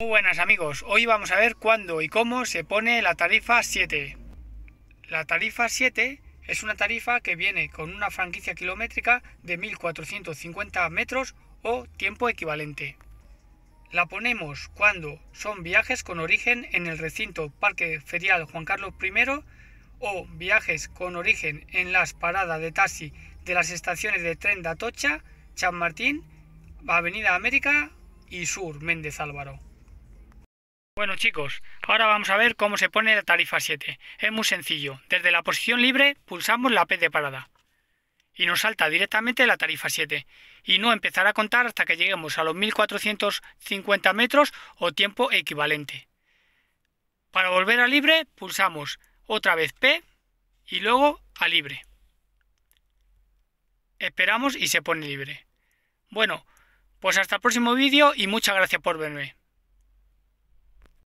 Muy buenas amigos, hoy vamos a ver cuándo y cómo se pone la tarifa 7. La tarifa 7 es una tarifa que viene con una franquicia kilométrica de 1450 metros o tiempo equivalente. La ponemos cuando son viajes con origen en el recinto Parque Ferial Juan Carlos I o viajes con origen en las paradas de taxi de las estaciones de tren de Atocha, San Martín, Avenida América y Sur Méndez Álvaro. Bueno chicos, ahora vamos a ver cómo se pone la tarifa 7. Es muy sencillo. Desde la posición libre pulsamos la P de parada. Y nos salta directamente la tarifa 7. Y no empezará a contar hasta que lleguemos a los 1450 metros o tiempo equivalente. Para volver a libre pulsamos otra vez P y luego a libre. Esperamos y se pone libre. Bueno, pues hasta el próximo vídeo y muchas gracias por verme.